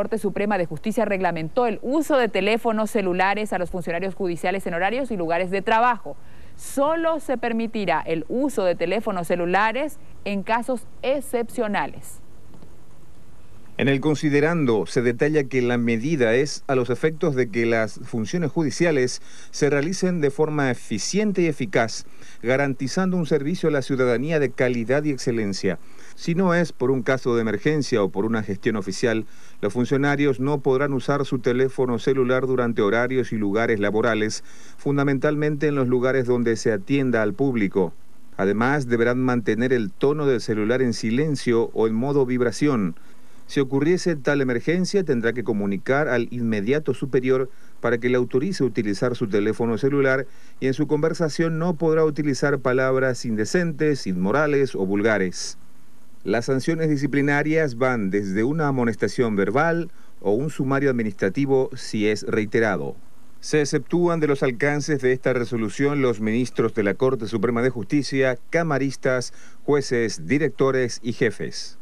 La Corte Suprema de Justicia reglamentó el uso de teléfonos celulares a los funcionarios judiciales en horarios y lugares de trabajo. Solo se permitirá el uso de teléfonos celulares en casos excepcionales. En el considerando se detalla que la medida es a los efectos de que las funciones judiciales se realicen de forma eficiente y eficaz, garantizando un servicio a la ciudadanía de calidad y excelencia. Si no es por un caso de emergencia o por una gestión oficial, los funcionarios no podrán usar su teléfono celular durante horarios y lugares laborales, fundamentalmente en los lugares donde se atienda al público. Además, deberán mantener el tono del celular en silencio o en modo vibración. Si ocurriese tal emergencia, tendrá que comunicar al inmediato superior para que le autorice utilizar su teléfono celular y en su conversación no podrá utilizar palabras indecentes, inmorales o vulgares. Las sanciones disciplinarias van desde una amonestación verbal o un sumario administrativo si es reiterado. Se exceptúan de los alcances de esta resolución los ministros de la Corte Suprema de Justicia, camaristas, jueces, directores y jefes.